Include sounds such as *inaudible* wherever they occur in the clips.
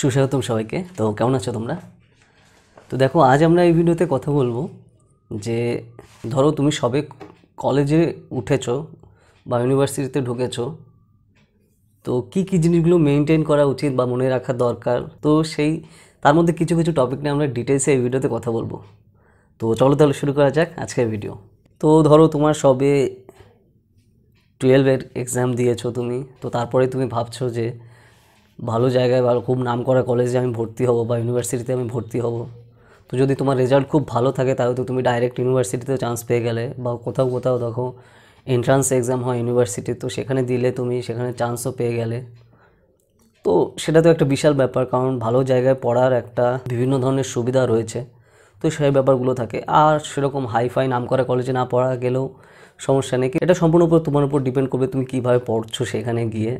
সুস্বাগতম সবাইকে তো কেমন আছো তোমরা তো দেখো আজ আমরা এই ভিডিওতে কথা বলবো যে ধরো তুমি সবে কলেজে উঠেছো বা ইউনিভার্সিটিতে ঢুকেছো তো কি কি জিনিসগুলো মেনটেন করা উচিত বা মনে রাখা দরকার তো সেই তার মধ্যে কিছু কিছু টপিক নিয়ে আমরা ডিটেলসে এই ভিডিওতে কথা বলবো তো চলো তাহলে শুরু করা যাক আজকের ভিডিও তো ধরো তোমার সবে টুয়েলভের এক্সাম দিয়েছো তুমি তো তারপরে তুমি ভাবছো যে ভালো জায়গায় ভালো খুব নাম করা কলেজে আমি ভর্তি হব বা ইউনিভার্সিটিতে আমি ভর্তি হব তো যদি তোমার রেজাল্ট খুব ভালো থাকে তাহলে তো তুমি ডাইরেক্ট ইউনিভার্সিটিতে চান্স পেয়ে গেলে বা কোথাও কোথাও দেখো এন্ট্রান্স এক্সাম হয় ইউনিভার্সিটি তো সেখানে দিলে তুমি সেখানে চান্সও পেয়ে গেলে তো সেটা তো একটা বিশাল ব্যাপার কারণ ভালো জায়গায় পড়ার একটা বিভিন্ন ধরনের সুবিধা রয়েছে তো সেই ব্যাপারগুলো থাকে আর সেরকম হাইফাই নাম করা কলেজে না পড়া গেলেও সমস্যা নেই এটা সম্পূর্ণ উপর তোমার উপর ডিপেন্ড করবে তুমি কীভাবে পড়ছো সেখানে গিয়ে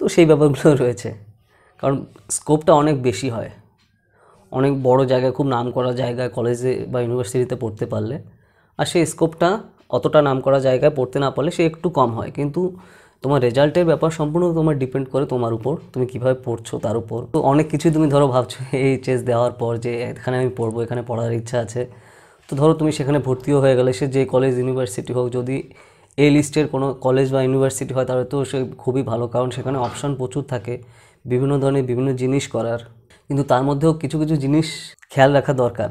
তো সেই ব্যাপারগুলো রয়েছে কারণ স্কোপটা অনেক বেশি হয় অনেক বড় জায়গায় খুব নাম করা জায়গায় কলেজে বা ইউনিভার্সিটিতে পড়তে পারলে আর সেই স্কোপটা অতটা নাম করা জায়গায় পড়তে না পারলে সে একটু কম হয় কিন্তু তোমার রেজাল্টের ব্যাপার সম্পূর্ণ তোমার ডিপেন্ড করে তোমার উপর তুমি কিভাবে পড়ছো তার উপর তো অনেক কিছুই তুমি ধরো ভাবছো এই চেস দেওয়ার পর যে এখানে আমি পড়বো এখানে পড়ার ইচ্ছা আছে তো ধরো তুমি সেখানে ভর্তিও হয়ে গেলে সে যে কলেজ ইউনিভার্সিটি হোক যদি এ লিস্টের কোনো কলেজ বা ইউনিভার্সিটি হয় তাহলে তো সে খুবই ভালো কারণ সেখানে অপশান প্রচুর থাকে বিভিন্ন ধরনের বিভিন্ন জিনিস করার কিন্তু তার মধ্যেও কিছু কিছু জিনিস খেয়াল রাখা দরকার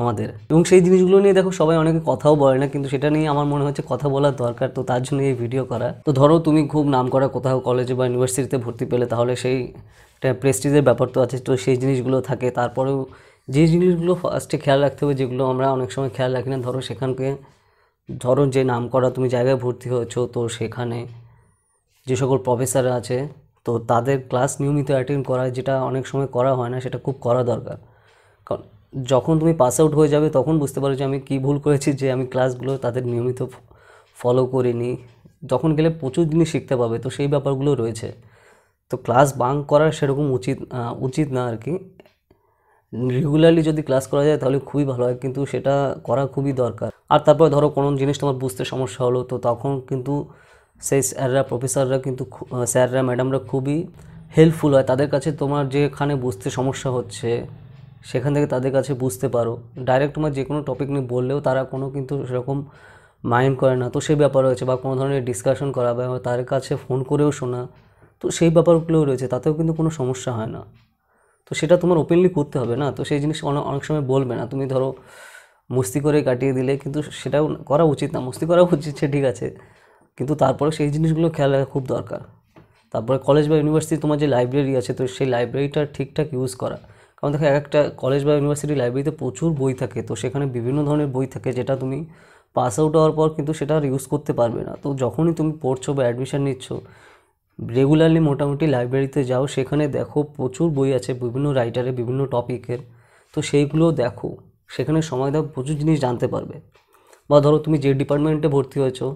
আমাদের এবং সেই জিনিসগুলো নিয়ে দেখো সবাই অনেকে কথাও বলে না কিন্তু সেটা নিয়ে আমার মনে হচ্ছে কথা বলার দরকার তো তার জন্য এই ভিডিও করা তো ধরো তুমি খুব নাম করা কোথাও কলেজে বা ইউনিভার্সিটিতে ভর্তি পেলে তাহলে সেই প্রেস্টিজের ব্যাপার তো আছে তো সেই জিনিসগুলো থাকে তারপরেও যে জিনিসগুলো ফার্স্টে খেয়াল রাখতে হবে যেগুলো আমরা অনেক সময় খেয়াল রাখি না ধরো সেখানকে ধরো যে নাম করা তুমি জায়গায় ভর্তি হয়েছো তো সেখানে যে সকল প্রফেসর আছে তো তাদের ক্লাস নিয়মিত অ্যাটেন্ড করা যেটা অনেক সময় করা হয় না সেটা খুব করা দরকার কারণ যখন তুমি পাস আউট হয়ে যাবে তখন বুঝতে পারো যে আমি কী ভুল করেছি যে আমি ক্লাসগুলো তাদের নিয়মিত ফলো করিনি যখন গেলে প্রচুর জিনিস শিখতে পাবে তো সেই ব্যাপারগুলো রয়েছে তো ক্লাস বাং করা সেরকম উচিত উচিত না আর কি রেগুলারলি যদি ক্লাস করা যায় তাহলে খুবই ভালো হয় কিন্তু সেটা করা খুবই দরকার আর তারপর ধরো কোনো জিনিস তোমার বুঝতে সমস্যা হলো তো তখন কিন্তু সেই স্যাররা প্রফেসররা কিন্তু স্যাররা ম্যাডামরা খুবই হেল্পফুল হয় তাদের কাছে তোমার যেখানে বুঝতে সমস্যা হচ্ছে সেখান থেকে তাদের কাছে বুঝতে পারো ডাইরেক্ট তোমার যে কোনো টপিক নিয়ে বললেও তারা কোনো কিন্তু সেরকম মাইন্ড করে না তো সেই ব্যাপার রয়েছে বা কোনো ধরনের ডিসকাশন করা বা তাদের কাছে ফোন করেও শোনা তো সেই ব্যাপারগুলোও রয়েছে তাতেও কিন্তু কোনো সমস্যা হয় না তো সেটা তোমার ওপেনলি করতে হবে না তো সেই জিনিস অনেক অনেক সময় বলবে না তুমি ধরো মস্তি করে কাটিয়ে দিলে কিন্তু সেটাও করা উচিত না মস্তি করা উচিত সে ঠিক আছে কিন্তু তারপরে সেই জিনিসগুলো খেয়াল রাখা খুব দরকার তারপরে কলেজ বা ইউনিভার্সিটি তোমার যে লাইব্রেরি আছে তো সেই লাইব্রেরিটা ঠিকঠাক ইউজ করা কারণ দেখো এক একটা কলেজ বা ইউনিভার্সিটি লাইব্রেরিতে প্রচুর বই থাকে তো সেখানে বিভিন্ন ধরনের বই থাকে যেটা তুমি পাস আউট হওয়ার পর কিন্তু সেটা আর ইউজ করতে পারবে না তো যখনই তুমি পড়ছো বা অ্যাডমিশান নিচ্ছ রেগুলারলি মোটামুটি লাইব্রেরিতে যাও সেখানে দেখো প্রচুর বই আছে বিভিন্ন রাইটারের বিভিন্ন টপিকের তো সেইগুলো দেখো সেখানে সময় দাও প্রচুর জিনিস জানতে পারবে বা ধরো তুমি যে ডিপার্টমেন্টে ভর্তি হয়েছো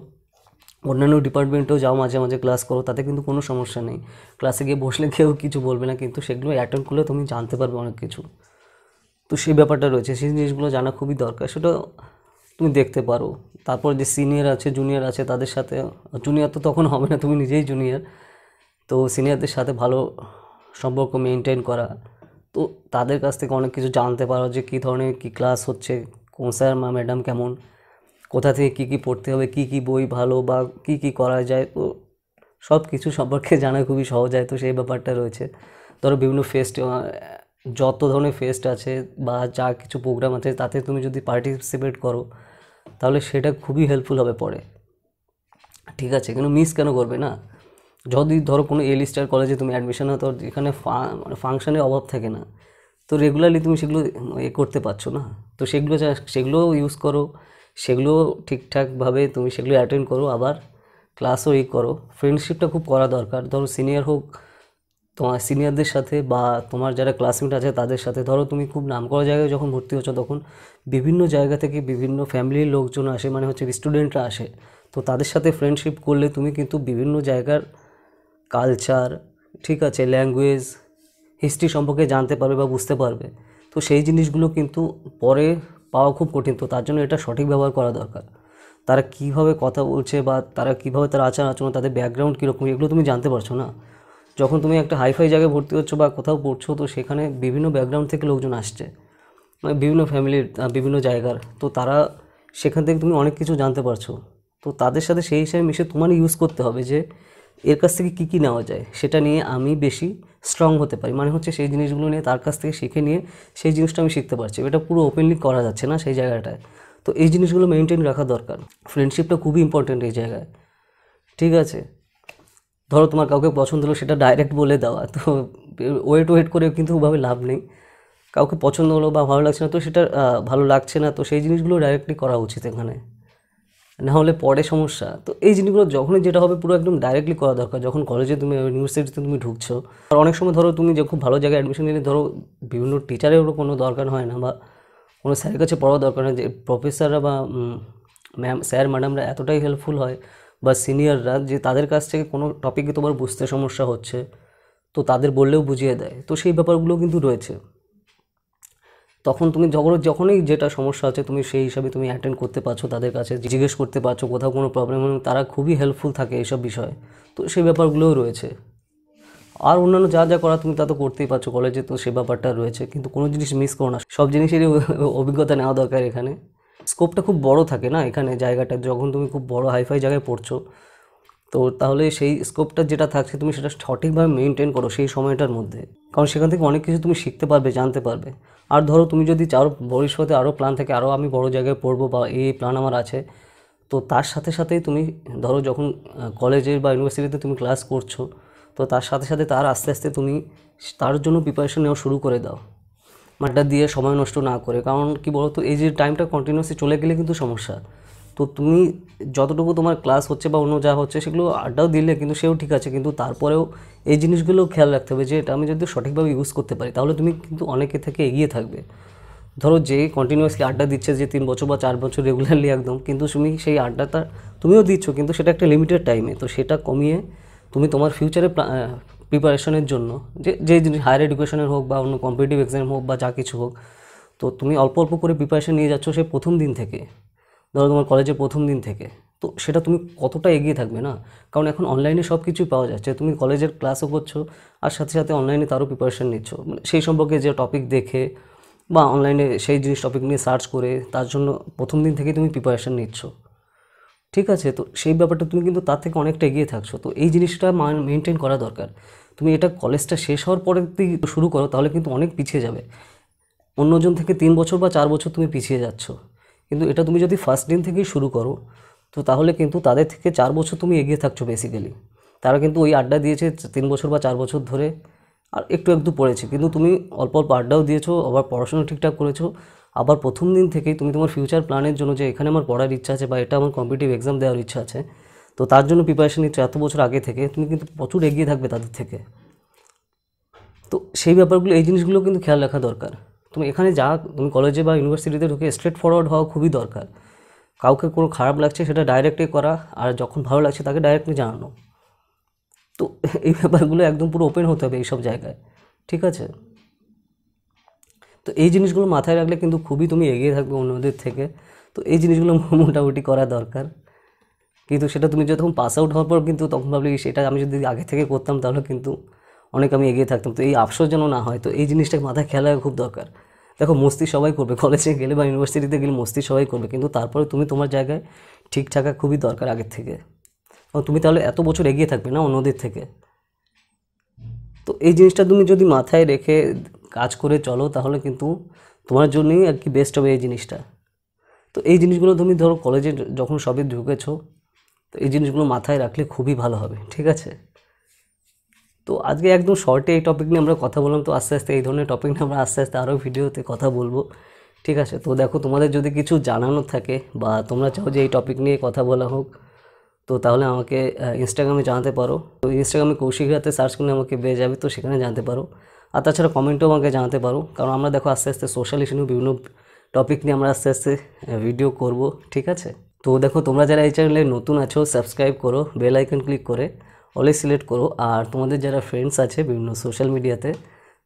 অন্যান্য ডিপার্টমেন্টেও যাও মাঝে মাঝে ক্লাস করো তাতে কিন্তু কোনো সমস্যা নেই ক্লাসে গিয়ে বসলে কেউ কিছু বলবে না কিন্তু সেগুলো অ্যাটেন্ড করলে তুমি জানতে পারবে অনেক কিছু তো সেই ব্যাপারটা রয়েছে সেই জিনিসগুলো জানা খুবই দরকার সেটা তুমি দেখতে পারো তারপর যে সিনিয়র আছে জুনিয়র আছে তাদের সাথে জুনিয়র তো তখন হবে না তুমি নিজেই জুনিয়র তো সিনিয়রদের সাথে ভালো সম্পর্ক মেনটেন করা তো তাদের কাছ থেকে অনেক কিছু জানতে পারো যে কী ধরনের কী ক্লাস হচ্ছে কোন স্যার মা ম্যাডাম কেমন কোথা থেকে কী কী পড়তে হবে কী কী বই ভালো বা কী কী করা যায় তো সব কিছু সম্পর্কে *laughs* জানা খুবই সহজ হয় তো সেই ব্যাপারটা রয়েছে ধরো বিভিন্ন ফেস্ট যত ধরনের ফেস্ট আছে বা যা কিছু প্রোগ্রাম আছে তাতে তুমি যদি পার্টিসিপেট করো তাহলে সেটা খুবই হেল্পফুল হবে পরে ঠিক আছে কিন্তু মিস কেন করবে না যদি ধরো কোনো এল স্টার কলেজে তুমি অ্যাডমিশন হতো এখানে মানে ফাংশনের অভাব থাকে না তো রেগুলারলি তুমি সেগুলো এ করতে পারছো না তো সেগুলো সেগুলো ইউজ করো সেগুলো ঠিকঠাকভাবে তুমি সেগুলো অ্যাটেন্ড করো আবার ক্লাসও ই করো ফ্রেন্ডশিপটা খুব করা দরকার ধরো সিনিয়র হোক তোমার সিনিয়রদের সাথে বা তোমার যারা ক্লাসমেট আছে তাদের সাথে ধরো তুমি খুব নাম করা জায়গায় যখন ভর্তি হচ্ছ তখন বিভিন্ন জায়গা থেকে বিভিন্ন ফ্যামিলির লোকজন আসে মানে হচ্ছে স্টুডেন্টরা আসে তো তাদের সাথে ফ্রেন্ডশিপ করলে তুমি কিন্তু বিভিন্ন জায়গার কালচার ঠিক আছে ল্যাঙ্গুয়েজ হিস্ট্রি সম্পর্কে জানতে পারবে বা বুঝতে পারবে তো সেই জিনিসগুলো কিন্তু পরে পাওয়া খুব কঠিন তো তার জন্য এটা সঠিক ব্যবহার করা দরকার তারা কীভাবে কথা বলছে বা তারা কীভাবে তার আচার আচরণ তাদের ব্যাকগ্রাউন্ড কীরকম এগুলো তুমি জানতে পারছো না যখন তুমি একটা হাইফাই জায়গায় ভর্তি হচ্ছ বা কোথাও পড়ছো তো সেখানে বিভিন্ন ব্যাকগ্রাউন্ড থেকে লোকজন আসছে মানে বিভিন্ন ফ্যামিলির বিভিন্ন জায়গার তো তারা সেখান থেকে তুমি অনেক কিছু জানতে পারছো তো তাদের সাথে সেই হিসাবে মিশে তোমার ইউজ করতে হবে যে এর কাছ থেকে কী কী নেওয়া যায় সেটা নিয়ে আমি বেশি স্ট্রং হতে পারি মানে হচ্ছে সেই জিনিসগুলো নিয়ে তার কাছ থেকে শিখে নিয়ে সেই জিনিসটা আমি শিখতে পারছি এটা পুরো ওপেনলি করা যাচ্ছে না সেই জায়গাটায় তো এই জিনিসগুলো মেনটেন রাখা দরকার ফ্রেন্ডশিপটা খুবই ইম্পর্ট্যান্ট এই জায়গায় ঠিক আছে ধরো তোমার কাউকে পছন্দ হলো সেটা ডাইরেক্ট বলে দেওয়া তো ওয়েট ওয়েট করে কিন্তু ওভাবে লাভ নেই কাউকে পছন্দ হলো বা ভালো লাগছে না তো সেটা ভালো লাগছে না তো সেই জিনিসগুলো ডাইরেক্টলি করা উচিত এখানে না হলে পরে সমস্যা তো এই জিনিসগুলো যখনই যেটা হবে পুরো একদম ডাইরেক্টলি করা দরকার যখন কলেজে তুমি ইউনিভার্সিটিতে তুমি ঢুকছো আর অনেক সময় ধরো তুমি যে খুব ভালো জায়গায় অ্যাডমিশন নিলে ধরো বিভিন্ন টিচারেরও কোনো দরকার হয় না বা কোনো স্যারের কাছে পড়া দরকার হয় যে প্রফেসররা বা ম্যাম স্যার ম্যাডামরা এতটাই হেল্পফুল হয় বা সিনিয়ররা যে তাদের কাছ থেকে কোনো টপিকে তোমার বুঝতে সমস্যা হচ্ছে তো তাদের বললেও বুঝিয়ে দেয় তো সেই ব্যাপারগুলো কিন্তু রয়েছে তখন তুমি যখন যখনই যেটা সমস্যা আছে তুমি সেই হিসাবে তুমি অ্যাটেন্ড করতে পারছো তাদের কাছে জিজ্ঞেস করতে পারছো কোথাও কোনো প্রবলেম হলে তারা খুবই হেল্পফুল থাকে এইসব বিষয়ে তো সেই ব্যাপারগুলোও রয়েছে আর অন্যান্য যা যা করা তুমি তা তো করতেই পারছো কলেজে তো সে ব্যাপারটা রয়েছে কিন্তু কোনো জিনিস মিস করো না সব জিনিসেরই *laughs* অভিজ্ঞতা নেওয়া দরকার এখানে স্কোপটা খুব বড় থাকে না এখানে জায়গাটা যখন তুমি খুব বড় হাইফাই জায়গায় পড়ছো তো তাহলে সেই স্কোপটা যেটা থাকছে তুমি সেটা সঠিকভাবে মেনটেন করো সেই সময়টার মধ্যে কারণ সেখান থেকে অনেক কিছু তুমি শিখতে পারবে জানতে পারবে আর ধরো তুমি যদি চাও ভবিষ্যতে আরও প্ল্যান থাকে আরও আমি বড় জায়গায় পড়বো বা এই প্ল্যান আমার আছে তো তার সাথে সাথেই তুমি ধরো যখন কলেজের বা ইউনিভার্সিটিতে তুমি ক্লাস করছো তো তার সাথে সাথে তার আস্তে আস্তে তুমি তার জন্য প্রিপারেশন নেওয়া শুরু করে দাও মাটা দিয়ে সময় নষ্ট না করে কারণ কি বলতো এই যে টাইমটা কন্টিনিউসলি চলে গেলে কিন্তু সমস্যা তো তুমি যতটুকু তোমার ক্লাস হচ্ছে বা অন্য যা হচ্ছে সেগুলো আড্ডাও দিলে কিন্তু সেও ঠিক আছে কিন্তু তারপরেও এই জিনিসগুলো খেয়াল রাখতে হবে যে এটা আমি যদি সঠিকভাবে ইউজ করতে পারি তাহলে তুমি কিন্তু অনেকে থেকে এগিয়ে থাকবে ধরো যে কন্টিনিউয়াসলি আড্ডা দিচ্ছে যে তিন বছর বা চার বছর রেগুলারলি একদম কিন্তু তুমি সেই আড্ডাটা তুমিও দিচ্ছ কিন্তু সেটা একটা লিমিটেড টাইমে তো সেটা কমিয়ে তুমি তোমার ফিউচারে প্রিপারেশনের জন্য যে যে জিনিস হায়ার এডুকেশনের হোক বা অন্য কম্পিটিটিভ এক্সাম হোক বা যা কিছু হোক তো তুমি অল্প অল্প করে প্রিপারেশন নিয়ে যাচ্ছ সেই প্রথম দিন থেকে ধরো তোমার কলেজে প্রথম দিন থেকে তো সেটা তুমি কতটা এগিয়ে থাকবে না কারণ এখন অনলাইনে সব কিছুই পাওয়া যাচ্ছে তুমি কলেজের ক্লাসও করছো আর সাথে সাথে অনলাইনে তারও প্রিপারেশান নিচ্ছ মানে সেই সম্পর্কে যে টপিক দেখে বা অনলাইনে সেই জিনিস টপিক নিয়ে সার্চ করে তার জন্য প্রথম দিন থেকেই তুমি প্রিপারেশান নিচ্ছ ঠিক আছে তো সেই ব্যাপারটা তুমি কিন্তু তার থেকে অনেকটা এগিয়ে থাকছো তো এই জিনিসটা মেনটেন করা দরকার তুমি এটা কলেজটা শেষ হওয়ার পরে যদি শুরু করো তাহলে কিন্তু অনেক পিছিয়ে যাবে অন্যজন থেকে তিন বছর বা চার বছর তুমি পিছিয়ে যাচ্ছ কিন্তু এটা তুমি যদি ফার্স্ট দিন থেকেই শুরু করো তো তাহলে কিন্তু তাদের থেকে চার বছর তুমি এগিয়ে থাকছো বেসিক্যালি তারা কিন্তু ওই আড্ডা দিয়েছে তিন বছর বা চার বছর ধরে আর একটু একটু পড়েছে কিন্তু তুমি অল্প অল্প আড্ডাও দিয়েছো আবার পড়াশোনা ঠিকঠাক করেছো আবার প্রথম দিন থেকেই তুমি তোমার ফিউচার প্ল্যানের জন্য যে এখানে আমার পড়ার ইচ্ছা আছে বা এটা আমার কম্পিটিভ এক্সাম দেওয়ার ইচ্ছা আছে তো তার জন্য প্রিপারেশন নিচ্ছ এত বছর আগে থেকে তুমি কিন্তু প্রচুর এগিয়ে থাকবে তাদের থেকে তো সেই ব্যাপারগুলো এই জিনিসগুলো কিন্তু খেয়াল রাখা দরকার তুমি এখানে যা তুমি কলেজে বা ইউনিভার্সিটিতে ঢুকে স্ট্রেট ফরওয়ার্ড হওয়া খুবই দরকার কাউকে কোনো খারাপ লাগছে সেটা ডাইরেক্টে করা আর যখন ভালো লাগছে তাকে ডাইরেক্টলি জানানো তো এই ব্যাপারগুলো একদম পুরো ওপেন হতে হবে এইসব জায়গায় ঠিক আছে তো এই জিনিসগুলো মাথায় রাখলে কিন্তু খুবই তুমি এগিয়ে থাকবে অন্যদের থেকে তো এই জিনিসগুলো *laughs* মোটামুটি করা দরকার কিন্তু সেটা তুমি যখন পাস আউট হওয়ার পর কিন্তু তখন ভাবলি সেটা আমি যদি আগে থেকে করতাম তাহলে কিন্তু অনেক আমি এগিয়ে থাকতাম তো এই আফসোস যেন না হয় তো এই জিনিসটা মাথায় খেলা খুব দরকার দেখো মস্তি সবাই করবে কলেজে গেলে বা ইউনিভার্সিটিতে গেলে মস্তি সবাই করবে কিন্তু তারপরে তুমি তোমার জায়গায় ঠিক থাকা খুবই দরকার আগের থেকে কারণ তুমি তাহলে এত বছর এগিয়ে থাকবে না অন্যদের থেকে তো এই জিনিসটা তুমি যদি মাথায় রেখে কাজ করে চলো তাহলে কিন্তু তোমার জন্যই আর কি বেস্ট হবে এই জিনিসটা তো এই জিনিসগুলো তুমি ধরো কলেজে যখন সবই ঢুকেছো তো এই জিনিসগুলো মাথায় রাখলে খুবই ভালো হবে ঠিক আছে তো আজকে একদম শর্টে এই টপিক নিয়ে আমরা কথা বললাম তো আস্তে আস্তে এই ধরনের টপিক নিয়ে আমরা আস্তে আস্তে আরও ভিডিওতে কথা বলবো ঠিক আছে তো দেখো তোমাদের যদি কিছু জানানোর থাকে বা তোমরা চাও যে এই টপিক নিয়ে কথা বলা হোক তো তাহলে আমাকে ইনস্টাগ্রামে জানাতে পারো তো ইনস্টাগ্রামে কৌশিক রাতে সার্চ করলে আমাকে বেয়ে যাবে তো সেখানে জানতে পারো আর তাছাড়া কমেন্টও আমাকে জানাতে পারো কারণ আমরা দেখো আস্তে আস্তে সোশ্যাল ইস্যু নিয়ে বিভিন্ন টপিক নিয়ে আমরা আস্তে আস্তে ভিডিও করব ঠিক আছে তো দেখো তোমরা যারা এই চ্যানেলে নতুন আছো সাবস্ক্রাইব করো বেল আইকন ক্লিক করে অলে সিলেক্ট করো আর তোমাদের যারা ফ্রেন্ডস আছে বিভিন্ন সোশ্যাল মিডিয়াতে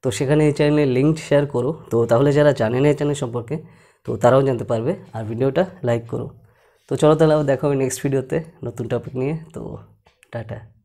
তো সেখানে এই চ্যানেলের লিঙ্ক শেয়ার করো তো তাহলে যারা জানে না এই চ্যানেল সম্পর্কে তো তারাও জানতে পারবে আর ভিডিওটা লাইক করো তো চলো তাহলে আবার দেখা হবে নেক্সট ভিডিওতে নতুন টপিক নিয়ে তো টাটা